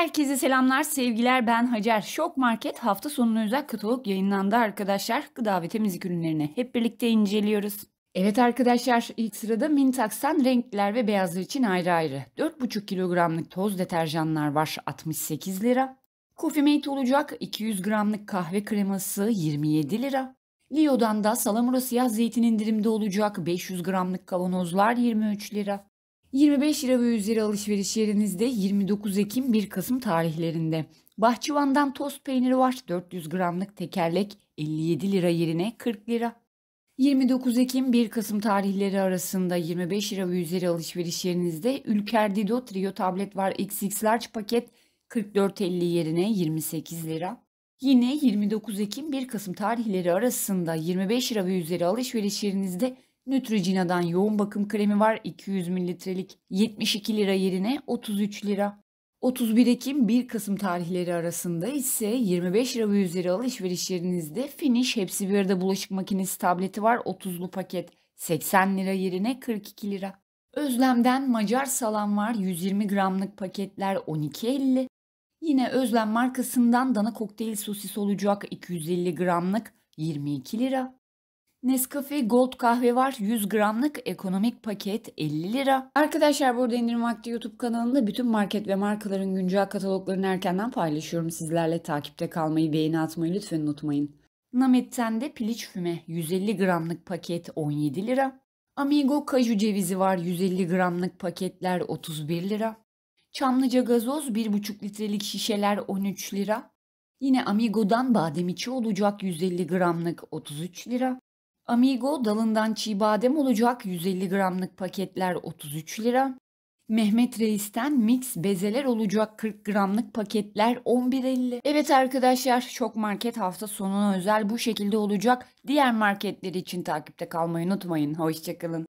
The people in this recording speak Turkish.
Herkese selamlar, sevgiler. Ben Hacer. Şok Market hafta sonuna özel katalog yayınlandı arkadaşlar. Gıda ve temizlik ürünlerini hep birlikte inceliyoruz. Evet arkadaşlar ilk sırada Mintax'tan renkler ve beyazlar için ayrı ayrı 4,5 kilogramlık toz deterjanlar var 68 lira. Coffee Mate olacak 200 gramlık kahve kreması 27 lira. Lio'dan da salamura siyah zeytin indirimde olacak 500 gramlık kavanozlar 23 lira. 25 lira ve üzeri alışveriş yerinizde 29 Ekim 1 Kasım tarihlerinde. Bahçıvan'dan tost peyniri var 400 gramlık tekerlek 57 lira yerine 40 lira. 29 Ekim 1 Kasım tarihleri arasında 25 lira ve üzeri alışveriş yerinizde Ülker Dido Trio tablet var XX large paket 44.50 yerine 28 lira. Yine 29 Ekim 1 Kasım tarihleri arasında 25 lira ve üzeri alışveriş yerinizde Neutrogena'dan yoğun bakım kremi var 200 mililitrelik 72 lira yerine 33 lira. 31 Ekim 1 Kasım tarihleri arasında ise 25 lira ve üzeri alışveriş Finish hepsi bir arada bulaşık makinesi tableti var 30'lu paket 80 lira yerine 42 lira. Özlem'den Macar salam var 120 gramlık paketler 12.50. Yine Özlem markasından dana kokteyl sosis olacak 250 gramlık 22 lira. Nescafe Gold kahve var. 100 gramlık ekonomik paket 50 lira. Arkadaşlar burada indirim vakti YouTube kanalında bütün market ve markaların güncel kataloglarını erkenden paylaşıyorum. Sizlerle takipte kalmayı, beğeni atmayı lütfen unutmayın. Namet'ten de piliç füme 150 gramlık paket 17 lira. Amigo kaju cevizi var 150 gramlık paketler 31 lira. Çamlıca gazoz 1,5 litrelik şişeler 13 lira. Yine Amigo'dan badem içi olacak 150 gramlık 33 lira. Amigo dalından çiğ badem olacak 150 gramlık paketler 33 lira. Mehmet Reis'ten mix bezeler olacak 40 gramlık paketler 11.50. Evet arkadaşlar çok market hafta sonuna özel bu şekilde olacak. Diğer marketler için takipte kalmayı unutmayın. Hoşçakalın.